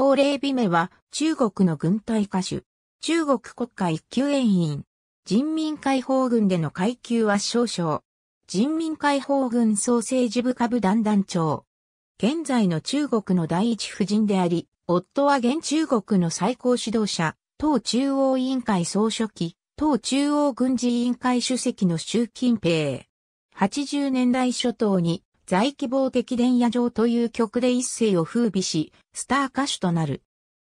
法令美目は中国の軍隊歌手。中国国家一級演員。人民解放軍での階級は少々。人民解放軍総政治部下部団団長。現在の中国の第一夫人であり、夫は現中国の最高指導者、党中央委員会総書記、党中央軍事委員会主席の習近平。80年代初頭に在希望的伝夜城という曲で一世を風靡し、スター歌手となる。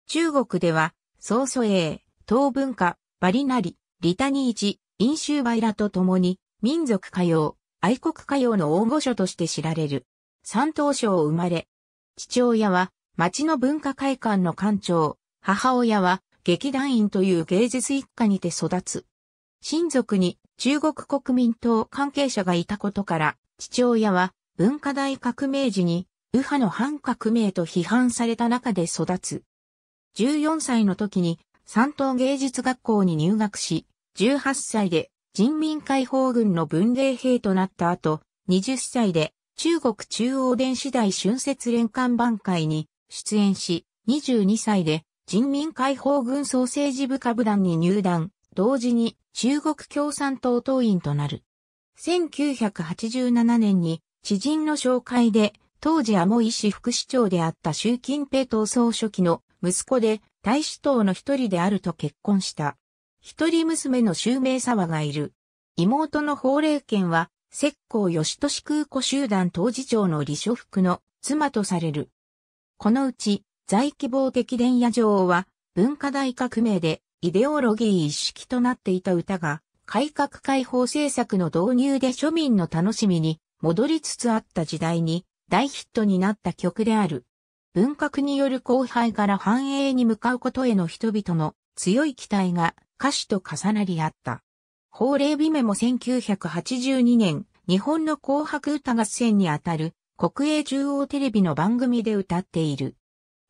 中国では、曹祖英、唐文化、バリナリ、リタニーチ、飲酒イラと共に、民族歌謡、愛国歌謡の大御所として知られる。三東省生まれ。父親は、町の文化会館の館長、母親は、劇団員という芸術一家にて育つ。親族に中国国民党関係者がいたことから、父親は文化大革命時に右派の反革命と批判された中で育つ。14歳の時に山東芸術学校に入学し、18歳で人民解放軍の文芸兵となった後、20歳で中国中央電子大春節連関番会に出演し、22歳で人民解放軍総政治部下部団に入団、同時に中国共産党党員となる。1987年に知人の紹介で、当時アモイ市副市長であった習近平党総書記の息子で大使党の一人であると結婚した。一人娘の襲名沢がいる。妹の法令権は、石膏吉利空港集団当事長の李書福の妻とされる。このうち、在希望的伝野女王は、文化大革命でイデオロギー一式となっていた歌が、改革開放政策の導入で庶民の楽しみに戻りつつあった時代に大ヒットになった曲である。文革による荒廃から繁栄に向かうことへの人々の強い期待が歌詞と重なり合った。法令日メも1982年、日本の紅白歌合戦にあたる国営中央テレビの番組で歌っている。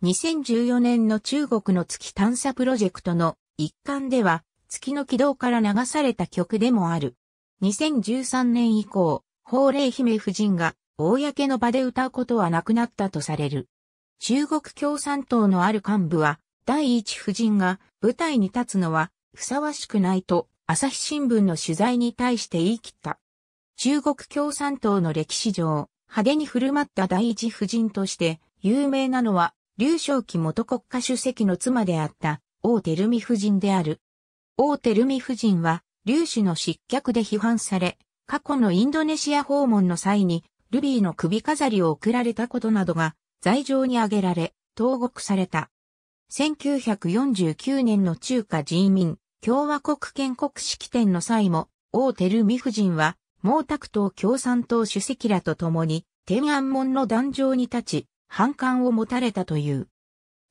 2014年の中国の月探査プロジェクトの一環では月の軌道から流された曲でもある。2013年以降、法令姫夫人が公の場で歌うことはなくなったとされる。中国共産党のある幹部は、第一夫人が舞台に立つのはふさわしくないと朝日新聞の取材に対して言い切った。中国共産党の歴史上、派手に振る舞った第一夫人として有名なのは、劉少奇元国家主席の妻であった王照美夫人である。王照美夫人は、劉氏の失脚で批判され、過去のインドネシア訪問の際に、ルビーの首飾りを贈られたことなどが、罪状に挙げられ、投獄された。1949年の中華人民共和国建国式典の際も、王テルミ夫人は、毛沢東共産党主席らと共に、天安門の壇上に立ち、反感を持たれたという。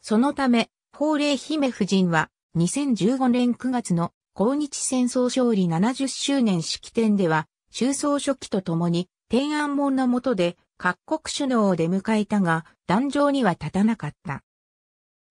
そのため、法令姫夫人は、2015年9月の抗日戦争勝利70周年式典では、中層初期と共に天安門の下で各国首脳を出迎えたが、壇上には立たなかった。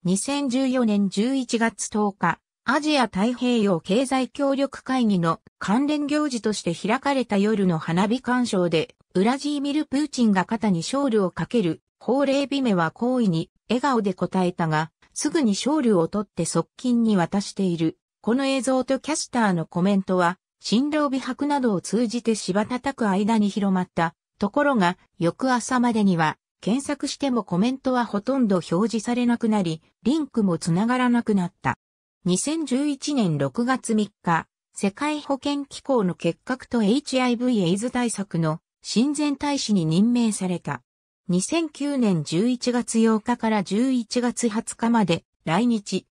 2014年11月10日、アジア太平洋経済協力会議の関連行事として開かれた夜の花火鑑賞で、ウラジーミル・プーチンが肩にショールをかける、法令美目は好意に笑顔で答えたが、すぐにショールを取って側近に渡している。この映像とキャスターのコメントは、新郎美白などを通じて芝叩く間に広まった。ところが、翌朝までには、検索してもコメントはほとんど表示されなくなり、リンクもつながらなくなった。2011年6月3日、世界保健機構の結核と HIV エイズ対策の親善大使に任命された。2009年11月8日から11月20日まで来日、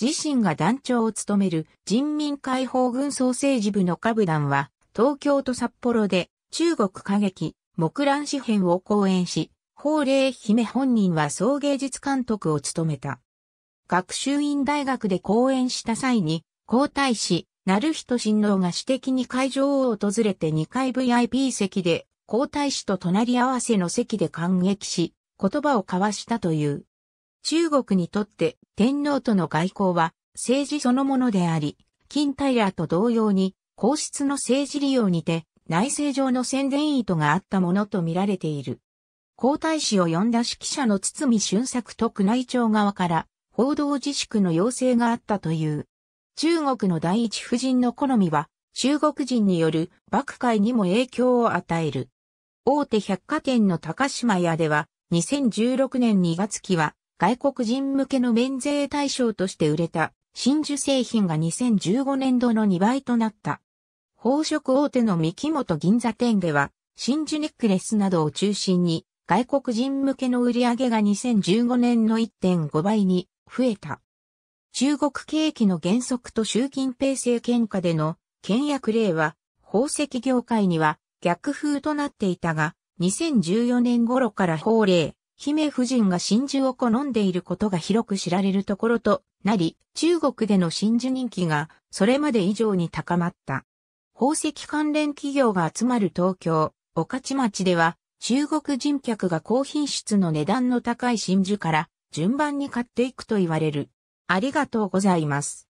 自身が団長を務める人民解放軍総政治部の下部団は、東京と札幌で中国歌劇、木蘭詩編を講演し、法令姫本人は総芸術監督を務めた。学習院大学で講演した際に、皇太子、る人親王が私的に会場を訪れて2階 VIP 席で、皇太子と隣り合わせの席で感激し、言葉を交わしたという。中国にとって天皇との外交は政治そのものであり、金平と同様に皇室の政治利用にて内政上の宣伝意図があったものと見られている。皇太子を呼んだ指揮者の堤俊作と宮内庁側から報道自粛の要請があったという。中国の第一夫人の好みは中国人による幕会にも影響を与える。大手百貨店の高島屋では2016年2月期は外国人向けの免税対象として売れた真珠製品が2015年度の2倍となった。宝飾大手の三木本銀座店では、真珠ネックレスなどを中心に、外国人向けの売り上げが2015年の1.5倍に増えた。中国景気の減速と習近平政権下での倹約令は、宝石業界には逆風となっていたが、2014年頃から法令、姫夫人が真珠を好んでいることが広く知られるところとなり、中国での真珠人気がそれまで以上に高まった。宝石関連企業が集まる東京、御徒町では、中国人客が高品質の値段の高い真珠から順番に買っていくと言われる。ありがとうございます。